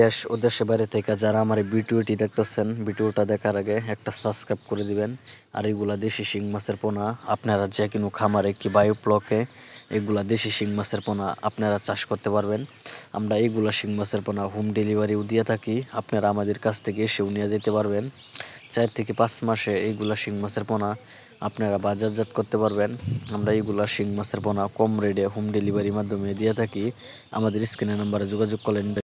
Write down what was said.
দেশ ও দেশে বাইরে থেকে যারা আমার ভিডিওটি দেখতেছেন ভিডিওটা দেখার আগে একটা সাবস্ক্রাইব করে দিবেন আর এগুলা দেশি শিং মাছের পোনা আপনারা যে কোনো খামারে কি বায়ু ব্লকে এগুলা দেশি শিং মাছের পোনা আপনারা চাষ করতে পারবেন আমরা এইগুলা শিং মাছের পোনা হোম ডেলিভারিও দিয়ে থাকি আপনারা আমাদের কাছ থেকে এসেও নিয়ে যেতে পারবেন চার থেকে পাঁচ মাসে এইগুলা শিং মাছের পোনা আপনারা বাজারজাত করতে পারবেন আমরা এইগুলা শিং মাছের পোনা কম রেডে হোম ডেলিভারির মাধ্যমে দিয়ে থাকি আমাদের স্ক্রিনের নাম্বারে যোগাযোগ করলেন